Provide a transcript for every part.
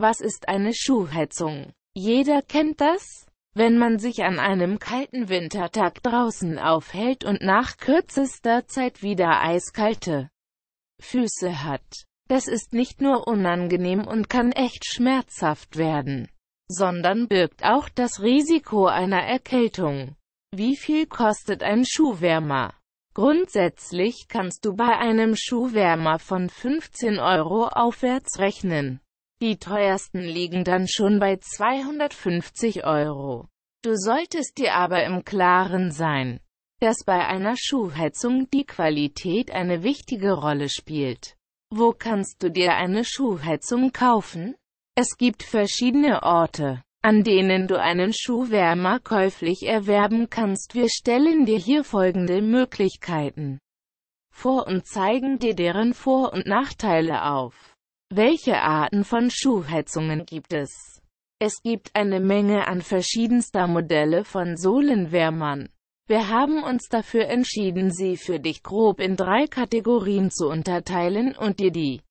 Was ist eine Schuhheizung? Jeder kennt das? Wenn man sich an einem kalten Wintertag draußen aufhält und nach kürzester Zeit wieder eiskalte Füße hat. Das ist nicht nur unangenehm und kann echt schmerzhaft werden, sondern birgt auch das Risiko einer Erkältung. Wie viel kostet ein Schuhwärmer? Grundsätzlich kannst du bei einem Schuhwärmer von 15 Euro aufwärts rechnen. Die teuersten liegen dann schon bei 250 Euro. Du solltest dir aber im Klaren sein, dass bei einer Schuhheizung die Qualität eine wichtige Rolle spielt. Wo kannst du dir eine Schuhheizung kaufen? Es gibt verschiedene Orte, an denen du einen Schuhwärmer käuflich erwerben kannst. Wir stellen dir hier folgende Möglichkeiten vor und zeigen dir deren Vor- und Nachteile auf. Welche Arten von Schuhheizungen gibt es? Es gibt eine Menge an verschiedenster Modelle von Sohlenwärmern. Wir haben uns dafür entschieden, sie für dich grob in drei Kategorien zu unterteilen und dir die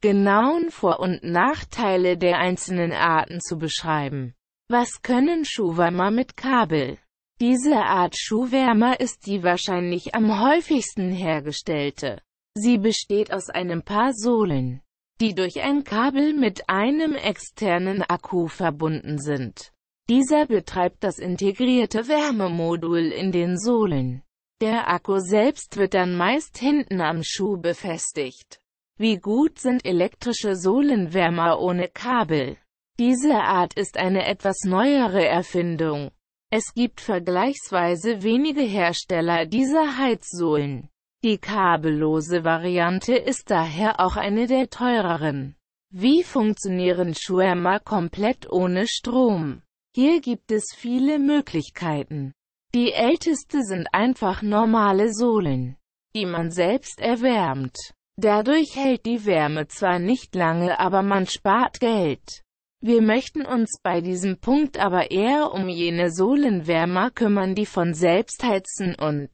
genauen Vor- und Nachteile der einzelnen Arten zu beschreiben. Was können Schuhwärmer mit Kabel? Diese Art Schuhwärmer ist die wahrscheinlich am häufigsten hergestellte. Sie besteht aus einem Paar Sohlen die durch ein Kabel mit einem externen Akku verbunden sind. Dieser betreibt das integrierte Wärmemodul in den Sohlen. Der Akku selbst wird dann meist hinten am Schuh befestigt. Wie gut sind elektrische Sohlenwärmer ohne Kabel? Diese Art ist eine etwas neuere Erfindung. Es gibt vergleichsweise wenige Hersteller dieser Heizsohlen. Die kabellose Variante ist daher auch eine der teureren. Wie funktionieren Schwärmer komplett ohne Strom? Hier gibt es viele Möglichkeiten. Die älteste sind einfach normale Sohlen, die man selbst erwärmt. Dadurch hält die Wärme zwar nicht lange, aber man spart Geld. Wir möchten uns bei diesem Punkt aber eher um jene Sohlenwärmer kümmern, die von selbst heizen und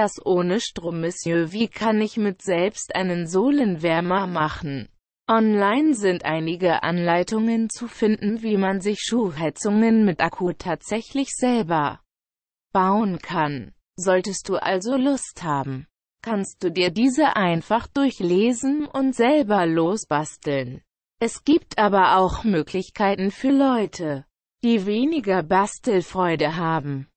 das ohne Strom Monsieur wie kann ich mit selbst einen Sohlenwärmer machen? Online sind einige Anleitungen zu finden, wie man sich Schuhheizungen mit Akku tatsächlich selber bauen kann. Solltest du also Lust haben, kannst du dir diese einfach durchlesen und selber losbasteln. Es gibt aber auch Möglichkeiten für Leute, die weniger Bastelfreude haben.